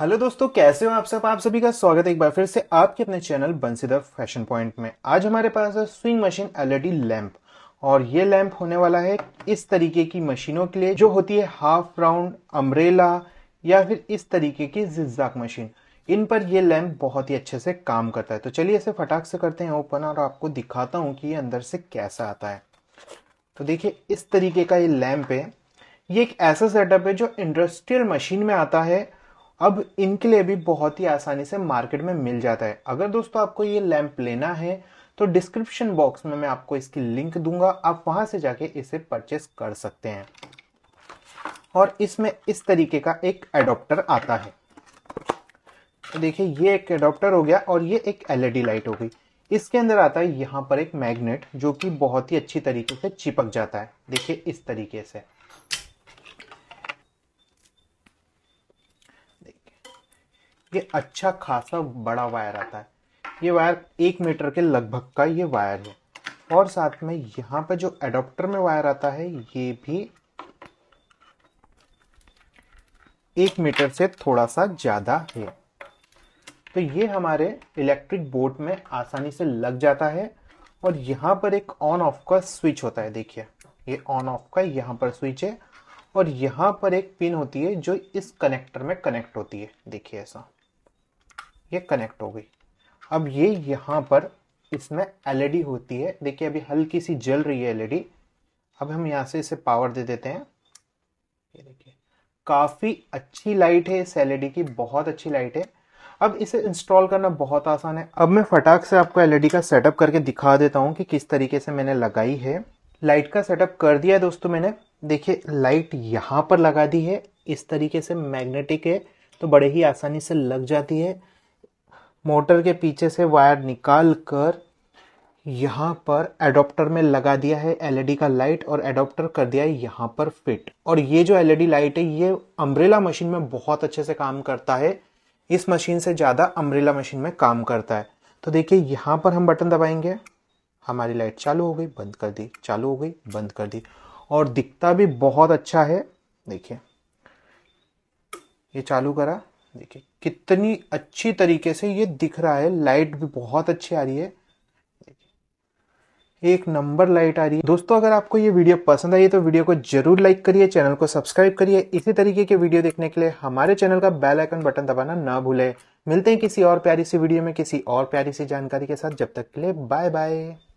hello दोस्तों कैसे हो आप सब आप सभी का स्वागत है एक बार फिर से आपके अपने चैनल बंसी द फैशन पॉइंट में आज हमारे पास है स्विंग मशीन एलईडी लैंप और ये लैंप होने वाला है इस तरीके की मशीनों के लिए जो होती है हाफ राउंड अम्ब्रेला या फिर इस तरीके की जिजाक मशीन इन पर ये लैंप बहुत ही अच्छे से काम करता है तो चलिए इसे फटाक से करते हैं ओपन और आपको दिखाता हूँ कि ये अंदर से कैसा आता है तो देखिए इस तरीके का ये लैंप है ये एक ऐसा सेटअप है जो इंडस्ट्रियल मशीन में आता है अब इनके लिए भी बहुत ही आसानी से मार्केट में मिल जाता है अगर दोस्तों आपको ये लैम्प लेना है तो डिस्क्रिप्शन बॉक्स में मैं आपको इसकी लिंक दूंगा आप वहां से जाके इसे परचेस कर सकते हैं और इसमें इस तरीके का एक एडोप्टर आता है तो देखिए ये एक एडोप्टर हो गया और ये एक एलईडी लाइट e हो गई इसके अंदर आता है यहाँ पर एक मैग्नेट जो कि बहुत ही अच्छी तरीके से चिपक जाता है देखिए इस तरीके से ये अच्छा खासा बड़ा वायर आता है ये वायर एक मीटर के लगभग का ये वायर है और साथ में यहाँ पर जो एडोप्टर में वायर आता है ये भी एक मीटर से थोड़ा सा ज़्यादा है तो ये हमारे इलेक्ट्रिक बोर्ड में आसानी से लग जाता है और यहाँ पर एक ऑन ऑफ का स्विच होता है देखिए ये ऑन ऑफ का यहाँ पर स्विच है और यहाँ पर एक पिन होती है जो इस कनेक्टर में कनेक्ट होती है देखिए ऐसा ये कनेक्ट हो गई अब ये यहाँ पर इसमें एलईडी e होती है देखिए अभी हल्की सी जल रही है एलईडी e अब हम यहाँ से इसे पावर दे देते हैं ये देखिए काफ़ी अच्छी लाइट है इस एलईडी e की बहुत अच्छी लाइट है अब इसे इंस्टॉल करना बहुत आसान है अब मैं फटाक से आपको एलईडी का सेटअप करके दिखा देता हूँ कि किस तरीके से मैंने लगाई है लाइट का सेटअप कर दिया है दोस्तों मैंने देखिए लाइट यहाँ पर लगा दी है इस तरीके से मैग्नेटिक है तो बड़े ही आसानी से लग जाती है मोटर के पीछे से वायर निकाल कर यहाँ पर एडोप्टर में लगा दिया है एलईडी e का लाइट और एडोप्टर कर दिया है यहाँ पर फिट और ये जो एलईडी लाइट e है ये अम्ब्रेला मशीन में बहुत अच्छे से काम करता है इस मशीन से ज़्यादा अम्ब्रेला मशीन में काम करता है तो देखिए यहाँ पर हम बटन दबाएंगे हमारी लाइट चालू हो गई बंद कर दी चालू हो गई बंद कर दी और दिखता भी बहुत अच्छा है देखिए ये चालू करा देखिए कितनी अच्छी तरीके से ये दिख रहा है लाइट भी बहुत अच्छी आ रही है एक नंबर लाइट आ रही है दोस्तों अगर आपको ये वीडियो पसंद आई तो वीडियो को जरूर लाइक करिए चैनल को सब्सक्राइब करिए इसी तरीके के वीडियो देखने के लिए हमारे चैनल का बेल आइकन बटन दबाना ना भूले मिलते हैं किसी और प्यारी सी वीडियो में किसी और प्यारी सी जानकारी के साथ जब तक के लिए बाय बाय